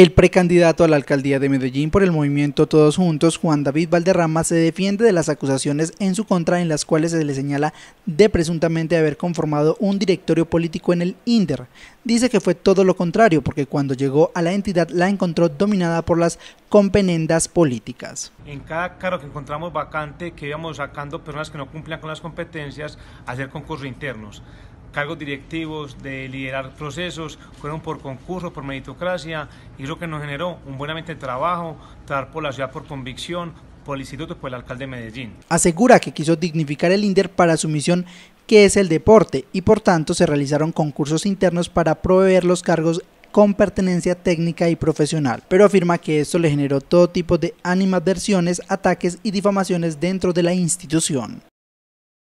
El precandidato a la alcaldía de Medellín por el movimiento Todos Juntos, Juan David Valderrama, se defiende de las acusaciones en su contra en las cuales se le señala de presuntamente haber conformado un directorio político en el INDER. Dice que fue todo lo contrario porque cuando llegó a la entidad la encontró dominada por las compenendas políticas. En cada cargo que encontramos vacante que íbamos sacando personas que no cumplían con las competencias, hacer concursos internos cargos directivos, de liderar procesos, fueron por concurso, por meritocracia, y lo que nos generó un buen ambiente de trabajo, trabajar por la ciudad por convicción, por el instituto, por el alcalde de Medellín. Asegura que quiso dignificar el INDER para su misión que es el deporte, y por tanto se realizaron concursos internos para proveer los cargos con pertenencia técnica y profesional, pero afirma que esto le generó todo tipo de animadversiones, ataques y difamaciones dentro de la institución.